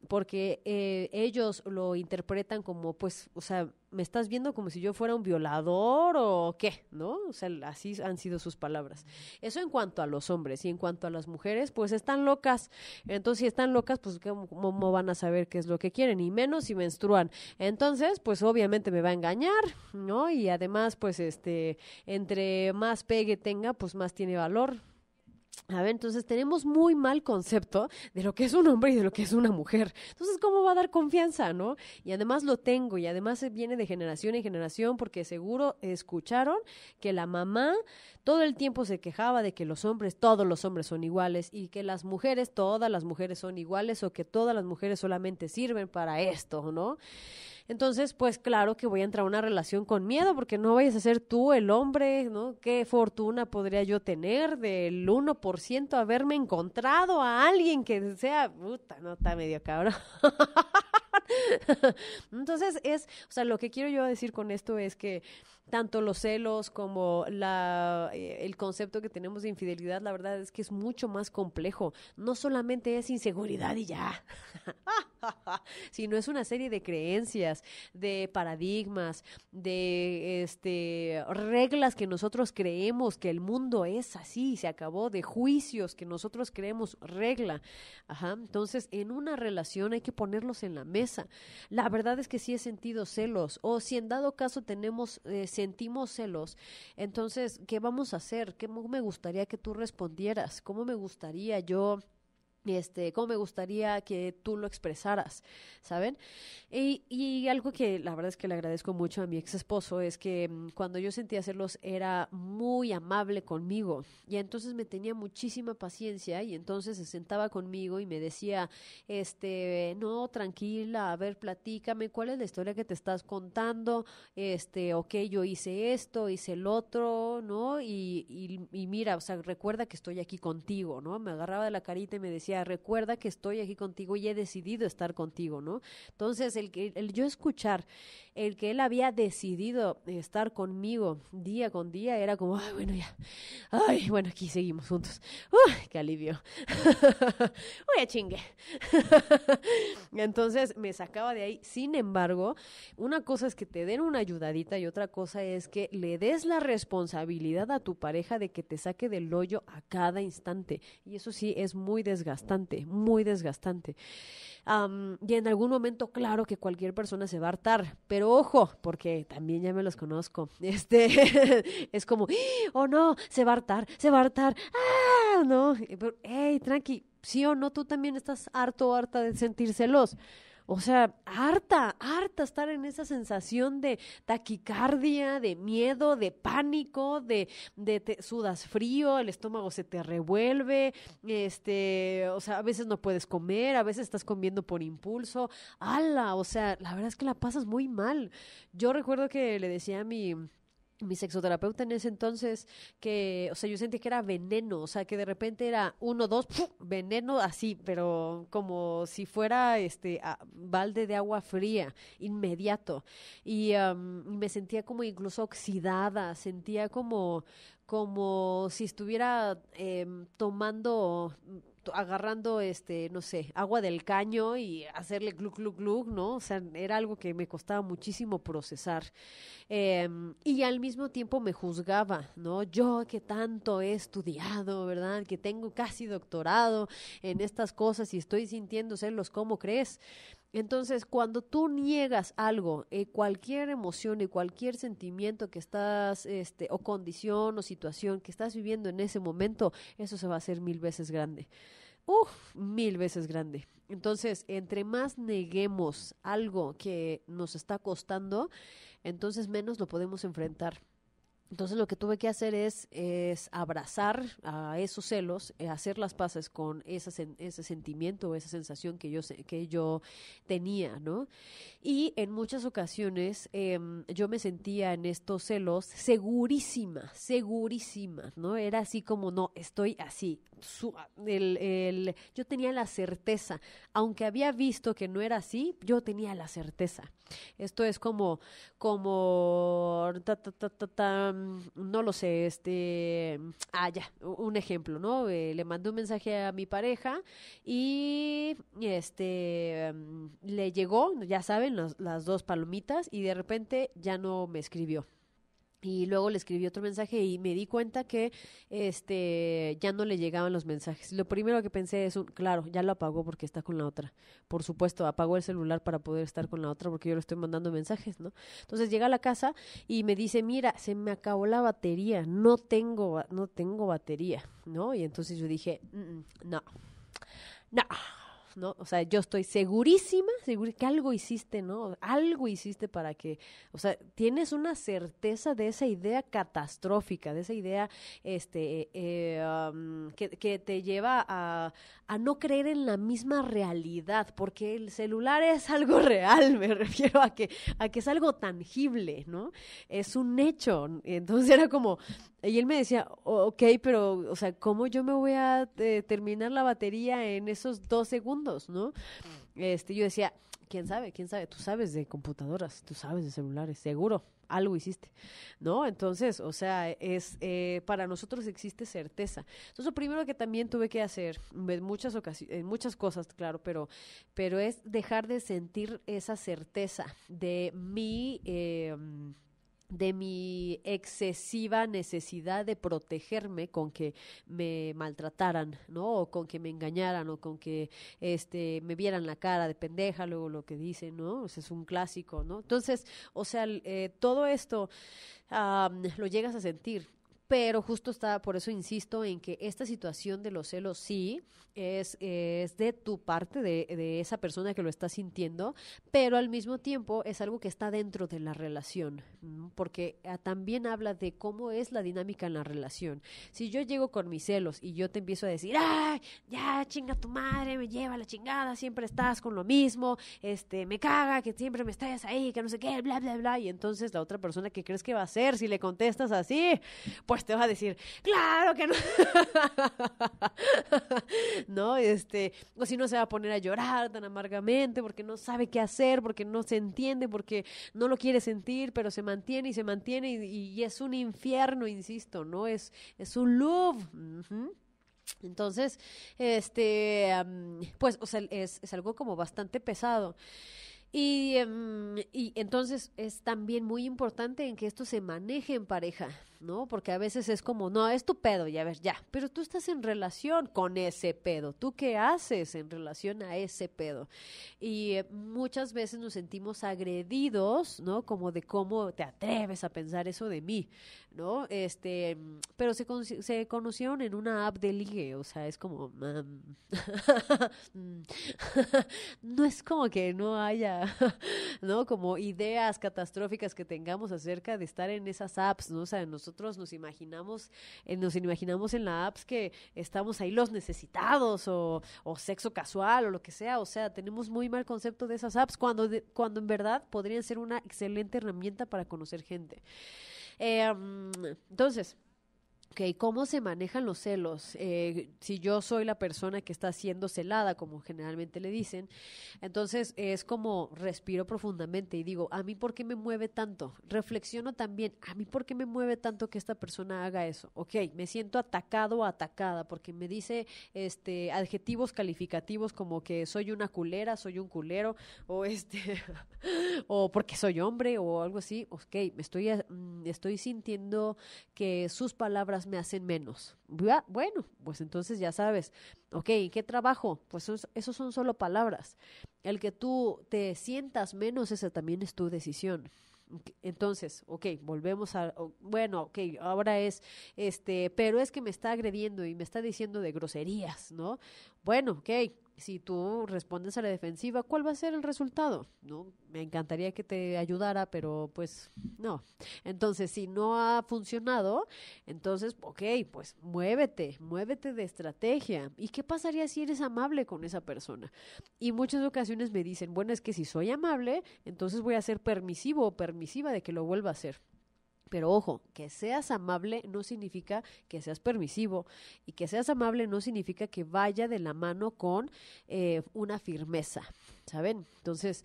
porque eh, ellos lo interpretan como, pues, o sea, me estás viendo como si yo fuera un violador o qué, ¿no? O sea, así han sido sus palabras. Eso en cuanto a los hombres y en cuanto a las mujeres, pues están locas. Entonces, si están locas, pues ¿cómo, cómo van a saber qué es lo que quieren? Y menos si menstruan. Entonces, pues obviamente me va a engañar, y además, pues, este, entre más pegue tenga, pues más tiene valor. A ver, entonces tenemos muy mal concepto de lo que es un hombre y de lo que es una mujer. Entonces, ¿cómo va a dar confianza, no? Y además lo tengo y además viene de generación en generación porque seguro escucharon que la mamá todo el tiempo se quejaba de que los hombres, todos los hombres son iguales y que las mujeres, todas las mujeres son iguales o que todas las mujeres solamente sirven para esto, ¿no? Entonces, pues claro que voy a entrar a una relación con miedo, porque no vayas a ser tú el hombre, ¿no? ¿Qué fortuna podría yo tener del 1% haberme encontrado a alguien que sea, puta, no está medio cabrón. Entonces, es, o sea, lo que quiero yo decir con esto es que tanto los celos como la, eh, el concepto que tenemos de infidelidad, la verdad es que es mucho más complejo. No solamente es inseguridad y ya, sino es una serie de creencias, de paradigmas, de este, reglas que nosotros creemos que el mundo es así, se acabó, de juicios que nosotros creemos regla. Entonces, en una relación hay que ponerlos en la mesa. La verdad es que si sí he sentido celos o si en dado caso tenemos... Eh, sentimos celos, entonces, ¿qué vamos a hacer? ¿Qué me gustaría que tú respondieras? ¿Cómo me gustaría yo? este, cómo me gustaría que tú lo expresaras, ¿saben? Y, algo que la verdad es que le agradezco mucho a mi ex esposo es que mm, cuando yo sentía hacerlos era muy amable conmigo y entonces me tenía muchísima paciencia y entonces se sentaba conmigo y me decía, este, no, tranquila, a ver, platícame, ¿cuál es la historia que te estás contando? Este, ok, yo hice esto, hice el otro, ¿no? Y, y mira, o sea, recuerda que estoy aquí contigo, ¿no? Me agarraba de la carita y me decía, recuerda que estoy aquí contigo y he decidido estar contigo, ¿no? Entonces, el, que, el yo escuchar, el que él había decidido estar conmigo día con día, era como, bueno, ya, ay, bueno, aquí seguimos juntos. qué alivio! ¡Uy, chingue! Entonces, me sacaba de ahí. Sin embargo, una cosa es que te den una ayudadita y otra cosa es que le des la responsabilidad a tu pareja de que te saque del hoyo a cada instante. Y eso sí es muy desgastante muy desgastante. y en algún momento, claro que cualquier persona se va a hartar, pero ojo, porque también ya me los conozco. Este es como, oh no, se va a hartar, se va a hartar, ah, no, pero, hey, tranqui, sí o no, tú también estás harto o harta de sentir celos o sea, harta, harta estar en esa sensación de taquicardia, de miedo, de pánico, de, de sudas frío, el estómago se te revuelve, este, o sea, a veces no puedes comer, a veces estás comiendo por impulso, ¡Hala! o sea, la verdad es que la pasas muy mal. Yo recuerdo que le decía a mi mi sexoterapeuta en ese entonces, que, o sea, yo sentí que era veneno, o sea, que de repente era uno, dos, veneno así, pero como si fuera este balde de agua fría, inmediato. Y me sentía como incluso oxidada, sentía como, como si estuviera em, tomando agarrando, este, no sé, agua del caño y hacerle glu, glu, glu, ¿no? O sea, era algo que me costaba muchísimo procesar. Em, y al mismo tiempo me juzgaba, ¿no? Yo que tanto he estudiado, ¿verdad? Que tengo casi doctorado en estas cosas y estoy sintiendo celos, ¿cómo crees? Entonces, cuando tú niegas algo, eh, cualquier emoción y cualquier sentimiento que estás, este, o condición o situación que estás viviendo en ese momento, eso se va a hacer mil veces grande. Uf, mil veces grande. Entonces, entre más neguemos algo que nos está costando, entonces menos lo podemos enfrentar. Entonces lo que tuve que hacer es, abrazar a esos celos, eh, hacer las paces con ese, ese sentimiento o esa sensación que yo, que yo tenía, ¿no? Y en muchas ocasiones em, yo me sentía en estos celos segurísima, segurísima, ¿no? Era así como, no, estoy así, yo tenía la certeza, aunque había visto que no era así, yo tenía la certeza. Esto es como, como, no lo sé, este, ah, ya, un ejemplo, ¿no? Eh, le mandé un mensaje a mi pareja y, este, mm, le llegó, ya saben, las dos palomitas y de repente ya no me escribió y luego le escribí otro mensaje y me di cuenta que este ya no le llegaban los mensajes. Lo primero que pensé es un, claro, ya lo apagó porque está con la otra. Por supuesto, apagó el celular para poder estar con la otra porque yo le estoy mandando mensajes, ¿no? Entonces llega a la casa y me dice, "Mira, se me acabó la batería, no tengo no tengo batería", ¿no? Y entonces yo dije, mm, mm, "No. No." ¿no? O sea, yo estoy segurísima, que algo hiciste, ¿no? Algo hiciste para que, o sea, tienes una certeza de esa idea catastrófica, de esa idea este, eh, que, te lleva a, no creer en la misma realidad, porque el celular es algo real, me refiero a que, a que es algo tangible, ¿no? Es un hecho. Entonces era como, y él me decía, ok, pero, o sea, ¿cómo yo me voy a eh, terminar la batería en esos dos segundos? ¿no? Mm. Este, yo decía, quién sabe, quién sabe, tú sabes de computadoras, tú sabes de celulares, seguro, algo hiciste, ¿no? Entonces, o sea, es, eh, para nosotros existe certeza. Entonces, lo primero que también tuve que hacer, en muchas ocasiones, muchas cosas, claro, pero, pero es dejar de sentir esa certeza de mi... Em, de mi excesiva necesidad de protegerme con que me maltrataran, ¿no? O con que me engañaran o con que este me vieran la cara de pendeja, luego lo que dicen, ¿no? O es un clásico, ¿no? Entonces, o sea, eh, todo esto lo llegas a sentir pero justo está, por eso insisto en que esta situación de los celos sí es, es de tu parte, de, esa persona que lo está sintiendo, pero al mismo tiempo es algo que está dentro de la relación, porque ah, también habla de cómo es la dinámica en la relación. Si yo llego con mis celos y yo te empiezo a decir, ¡ay! Ya, chinga tu madre, me lleva la chingada, siempre estás con lo mismo, este, me caga que siempre me estés ahí, que no sé qué, bla, bla, bla, y entonces la otra persona que crees que va a hacer si le contestas así, pues te va a decir, claro que no. no, este, o si no se va a poner a llorar tan amargamente porque no sabe qué hacer, porque no se entiende, porque no lo quiere sentir, pero se mantiene y se mantiene y, es un infierno, insisto, ¿no? Es, es un love. Entonces, este, pues, o sea, es, algo como bastante pesado. Y, em, y entonces es también muy importante en que esto se maneje en pareja. ¿no? Porque a veces es como, no, es tu pedo, ya ver, ya. Pero tú estás en relación con ese pedo. ¿Tú qué haces en relación a ese pedo? Y eh, muchas veces nos sentimos agredidos, ¿no? Como de cómo te atreves a pensar eso de mí, ¿no? Este, pero se, conocieron en una app de ligue, o sea, es como, mm. no es como que no haya, ¿no? Como ideas catastróficas que tengamos acerca de estar en esas apps, ¿no? O sea, nosotros nosotros nos imaginamos, eh, nos imaginamos en la apps que estamos ahí los necesitados o, sexo casual o lo que sea. O sea, tenemos muy mal concepto de esas apps cuando, cuando en verdad podrían ser una excelente herramienta para conocer gente. Em, entonces, Ok, ¿cómo se manejan los celos? Eh, si yo soy la persona que está siendo celada, como generalmente le dicen, entonces es como respiro profundamente y digo, ¿a mí por qué me mueve tanto? Reflexiono también, ¿a mí por qué me mueve tanto que esta persona haga eso? Ok, me siento atacado o atacada porque me dice este, adjetivos calificativos como que soy una culera, soy un culero, o este, o porque soy hombre, o algo así. Ok, me estoy, mm, estoy sintiendo que sus palabras me hacen menos. Bueno, pues entonces ya sabes, ok, qué trabajo? Pues eso son solo palabras. El que tú te sientas menos, esa también es tu decisión. Entonces, ok, volvemos a, bueno, ok, ahora es, este, pero es que me está agrediendo y me está diciendo de groserías, ¿no? Bueno, ok, si tú respondes a la defensiva, ¿cuál va a ser el resultado? No, me encantaría que te ayudara, pero pues no. Entonces, si no ha funcionado, entonces, ok, pues muévete, muévete de estrategia. ¿Y qué pasaría si eres amable con esa persona? Y muchas ocasiones me dicen, bueno, es que si soy amable, entonces voy a ser permisivo o permisiva de que lo vuelva a hacer. Pero ojo, que seas amable no significa que seas permisivo y que seas amable no significa que vaya de la mano con eh, una firmeza, ¿saben? Entonces,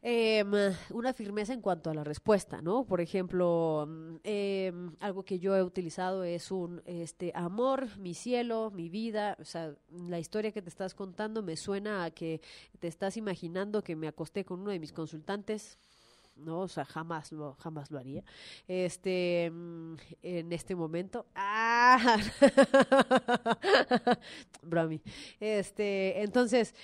em, una firmeza en cuanto a la respuesta, ¿no? Por ejemplo, em, algo que yo he utilizado es un este amor, mi cielo, mi vida, o sea, la historia que te estás contando me suena a que te estás imaginando que me acosté con uno de mis consultantes, ¿no? O sea, jamás lo, jamás lo haría. Este, mm, en este momento. ¡Ah! Bromi. Este, entonces.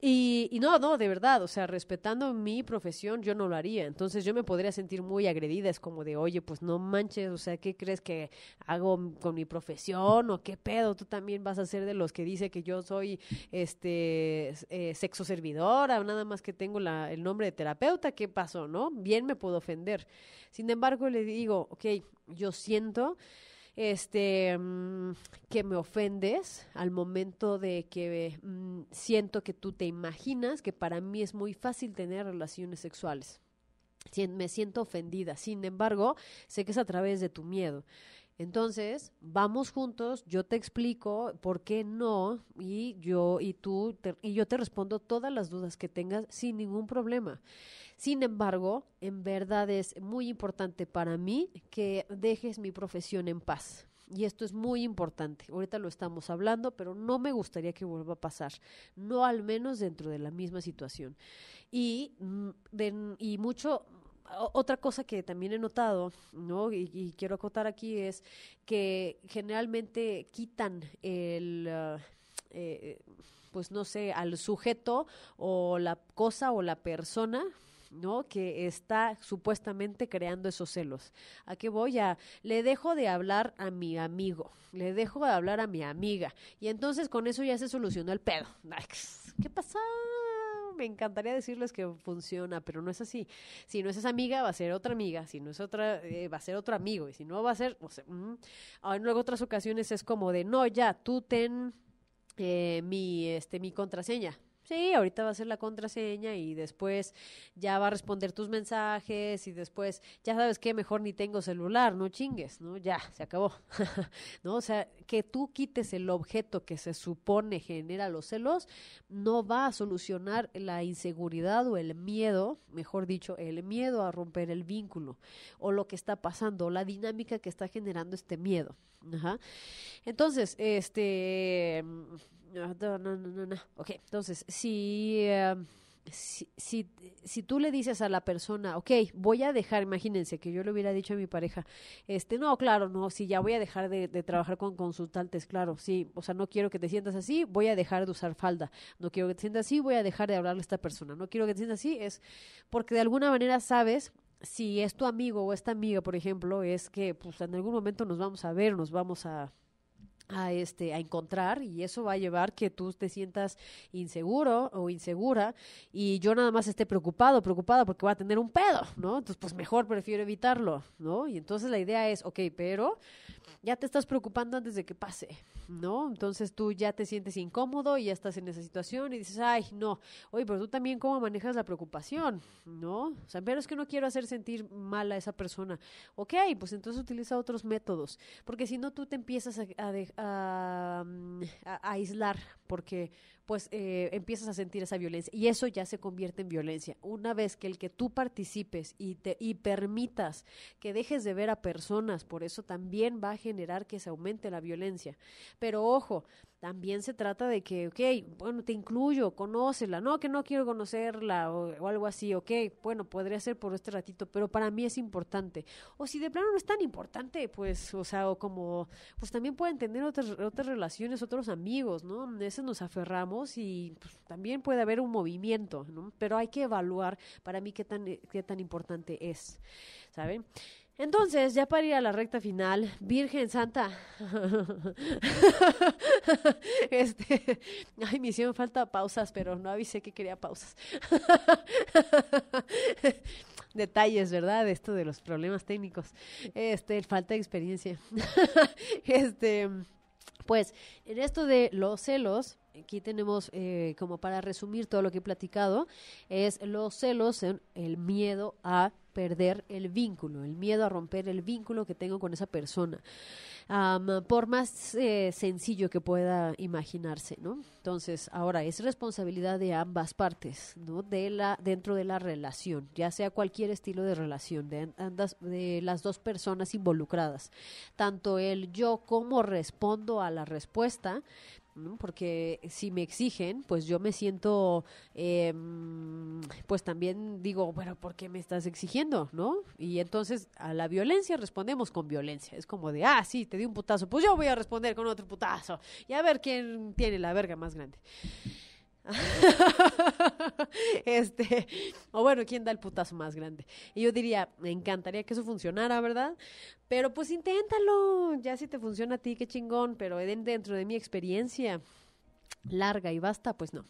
Y, no, no, de verdad, o sea, respetando mi profesión, yo no lo haría. Entonces yo me podría sentir muy agredida. Es como de, oye, pues no manches, o sea, ¿qué crees que hago con mi profesión? ¿O qué pedo? Tú también vas a ser de los que dice que yo soy este eh, sexo servidora, nada más que tengo la, el nombre de terapeuta. ¿Qué pasó, no? Bien me puedo ofender. Sin embargo, le digo, ok, yo siento este, mm, que me ofendes al momento de que mm, siento que tú te imaginas que para mí es muy fácil tener relaciones sexuales. Me siento ofendida, sin embargo, sé que es a través de tu miedo. Entonces, vamos juntos, yo te explico por qué no y yo y tú y yo te respondo todas las dudas que tengas sin ningún problema. Sin embargo, en verdad es muy importante para mí que dejes mi profesión en paz. Y esto es muy importante. Ahorita lo estamos hablando, pero no me gustaría que vuelva a pasar. No al menos dentro de la misma situación. Y, mm, y mucho... Otra cosa que también he notado, ¿no? Y, quiero acotar aquí es que generalmente quitan el, ah, eh, pues no sé, al sujeto o la cosa o la persona ¿no? Que está supuestamente creando esos celos. ¿A qué voy? le dejo de hablar a mi amigo, le dejo de hablar a mi amiga. Y entonces con eso ya se solucionó el pedo. ¿Qué pasa? me encantaría decirles que funciona, pero no es así. Si no es esa amiga, va a ser otra amiga, si no es otra, eh, va a ser otro amigo, y si no va a ser, o pues, mm. ah, en luego otras ocasiones es como de, no, ya, tú ten eh, mi, este, mi contraseña, sí, ahorita va a ser la contraseña y después ya va a responder tus mensajes y después, ya sabes que mejor ni tengo celular, no chingues, ¿no? Ya, se acabó, ¿no? O sea, que tú quites el objeto que se supone genera los celos no va a solucionar la inseguridad o el miedo, mejor dicho, el miedo a romper el vínculo o lo que está pasando, la dinámica que está generando este miedo. Entonces, este no, no, no, no. Ok, entonces, eh, si, si, si, tú le dices a la persona, ok, voy a dejar, imagínense que yo le hubiera dicho a mi pareja, este, no, claro, no, si ya voy a dejar de, trabajar con consultantes, claro, sí, o sea, no quiero que te sientas así, voy a dejar de usar falda, no quiero que te sientas así, voy a dejar de hablarle a esta persona, no quiero que te sientas así, es porque de alguna manera sabes si es tu amigo o esta amiga, por ejemplo, es que pues en algún momento nos vamos a ver, nos vamos a a este a encontrar y eso va a llevar que tú te sientas inseguro o insegura y yo nada más esté preocupado preocupada porque voy a tener un pedo no entonces pues mejor prefiero evitarlo no y entonces la idea es ok pero ya te estás preocupando antes de que pase, ¿no? Entonces tú ya te sientes incómodo y ya estás en esa situación y dices, ay, no, oye, pero tú también cómo manejas la preocupación, ¿no? O sea, pero es que no quiero hacer sentir mal a esa persona. Ok, pues entonces utiliza otros métodos, porque si no tú te empiezas a, a, a, mm, a aislar, porque pues eh, empiezas a sentir esa violencia y eso ya se convierte en violencia. Una vez que el que tú participes y, te, y permitas que dejes de ver a personas, por eso también va a generar que se aumente la violencia. Pero ojo, también se trata de que, ok, bueno, te incluyo, conócela, no, que no quiero conocerla o, algo así, ok, bueno, podría ser por este ratito, pero para mí es importante. O si de plano no es tan importante, pues, o sea, o como, pues también pueden tener otras, otras relaciones, otros amigos, ¿no? A veces nos aferramos y pues, también puede haber un movimiento, ¿no? Pero hay que evaluar para mí qué tan, qué tan importante es, ¿saben? Entonces, ya para ir a la recta final, Virgen Santa. este, ay, me hicieron falta pausas, pero no avisé que quería pausas. Detalles, ¿verdad? esto de los problemas técnicos. Este, falta de experiencia. este, pues, en esto de los celos, aquí tenemos eh, como para resumir todo lo que he platicado, es los celos, el miedo a perder el vínculo, el miedo a romper el vínculo que tengo con esa persona, por más eh, sencillo que pueda imaginarse, ¿no? Entonces, ahora es responsabilidad de ambas partes, ¿no? De la, dentro de la relación, ya sea cualquier estilo de relación, de, de las dos personas involucradas, tanto el yo como respondo a la respuesta, porque si me exigen, pues yo me siento, em, pues también digo, bueno, ¿por qué me estás exigiendo? ¿No? Y entonces a la violencia respondemos con violencia. Es como de, ah, sí, te di un putazo, pues yo voy a responder con otro putazo. Y a ver quién tiene la verga más grande. este, o bueno, ¿quién da el putazo más grande? Y yo diría, me encantaría que eso funcionara, ¿verdad? Pero pues inténtalo, ya si te funciona a ti, qué chingón, pero dentro de mi experiencia, larga y basta, pues no.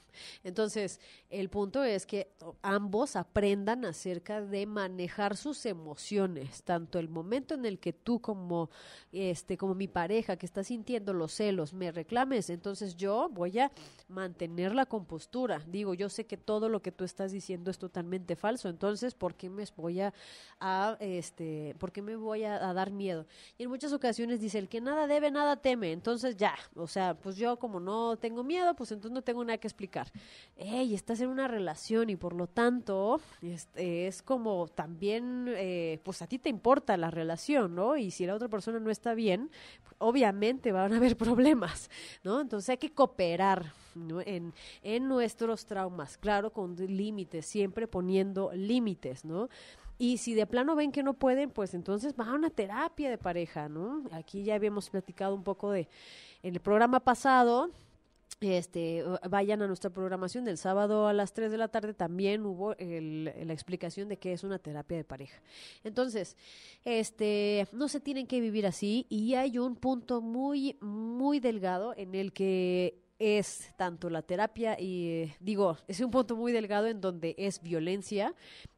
Entonces, el punto es que ambos aprendan acerca de manejar sus emociones, tanto el momento en el que tú como este como mi pareja que está sintiendo los celos me reclames, entonces yo voy a mantener la compostura. Digo, yo sé que todo lo que tú estás diciendo es totalmente falso, entonces ¿por qué me voy a, este, por me voy a, dar miedo? Y en muchas ocasiones dice, el que nada debe, nada teme. Entonces, ya, o sea, pues yo como no tengo miedo, pues entonces no tengo nada que explicar. Ey, estás en una relación y por lo tanto este, es como también, eh, pues a ti te importa la relación, ¿no? Y si la otra persona no está bien, obviamente van a haber problemas, ¿no? Entonces hay que cooperar en, en nuestros traumas, claro, con límites, siempre poniendo límites, ¿no? Y si de plano ven que no pueden, pues entonces va a una terapia de pareja, ¿no? Aquí ya habíamos platicado un poco de, en el programa pasado, este, vayan a nuestra programación del sábado a las 3 de la tarde, también hubo la explicación de qué es una terapia de pareja. Entonces, este, no se tienen que vivir así y hay un punto muy, muy delgado en el que es tanto la terapia y eh, digo, es un punto muy delgado en donde es violencia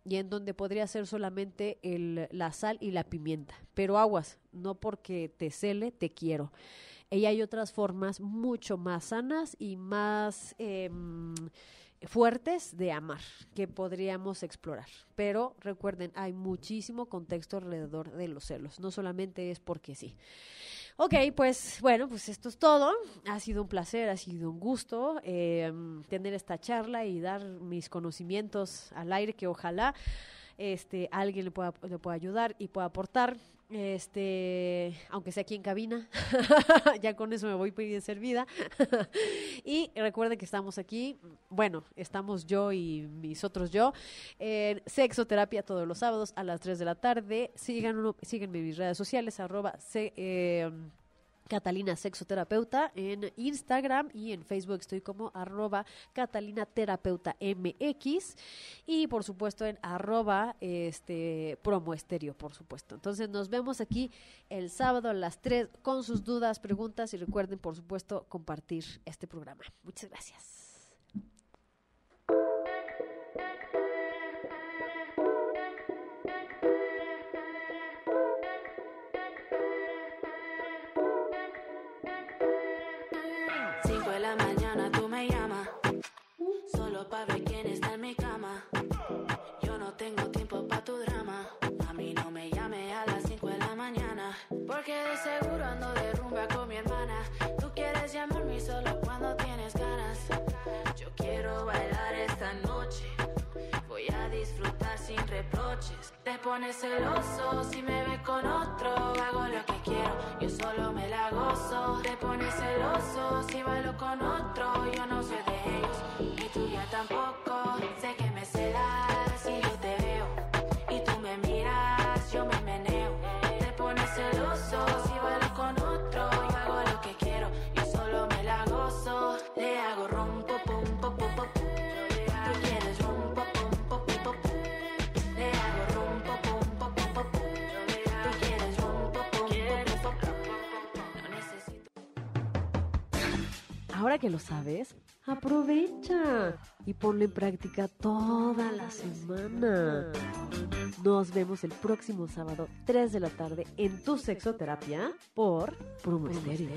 y en donde podría ser solamente la sal y la pimienta, pero aguas, no porque te cele, te quiero. Y hay otras formas mucho más sanas y más em, fuertes de amar que podríamos explorar. Pero recuerden, hay muchísimo contexto alrededor de los celos, no solamente es porque sí. Ok, pues bueno, pues esto es todo. Ha sido un placer, ha sido un gusto em, tener esta charla y dar mis conocimientos al aire que ojalá este, alguien le pueda, le pueda ayudar y pueda aportar este, aunque sea aquí en cabina, ya con eso me voy bien servida. y recuerden que estamos aquí, bueno, estamos yo y mis otros yo, en Sexoterapia todos los sábados a las 3 de la tarde. Síganme, síganme en mis redes sociales, arroba se, eh, Catalina Sexoterapeuta en Instagram y en Facebook estoy como arroba Catalina Terapeuta MX y por supuesto en arroba este, promo por supuesto. Entonces nos vemos aquí el sábado a las 3 con sus dudas, preguntas y recuerden por supuesto compartir este programa. Muchas gracias. solo cuando tienes ganas. Yo quiero bailar esta noche. Voy a disfrutar sin reproches. Te pones celoso si me ve con otro. Hago lo que quiero, yo solo me la gozo. Te pones celoso si bailo con otro. Yo no soy Ahora que lo sabes, aprovecha y ponlo en práctica toda la semana. Nos vemos el próximo sábado, 3 de la tarde, en tu sexoterapia por Promosterio.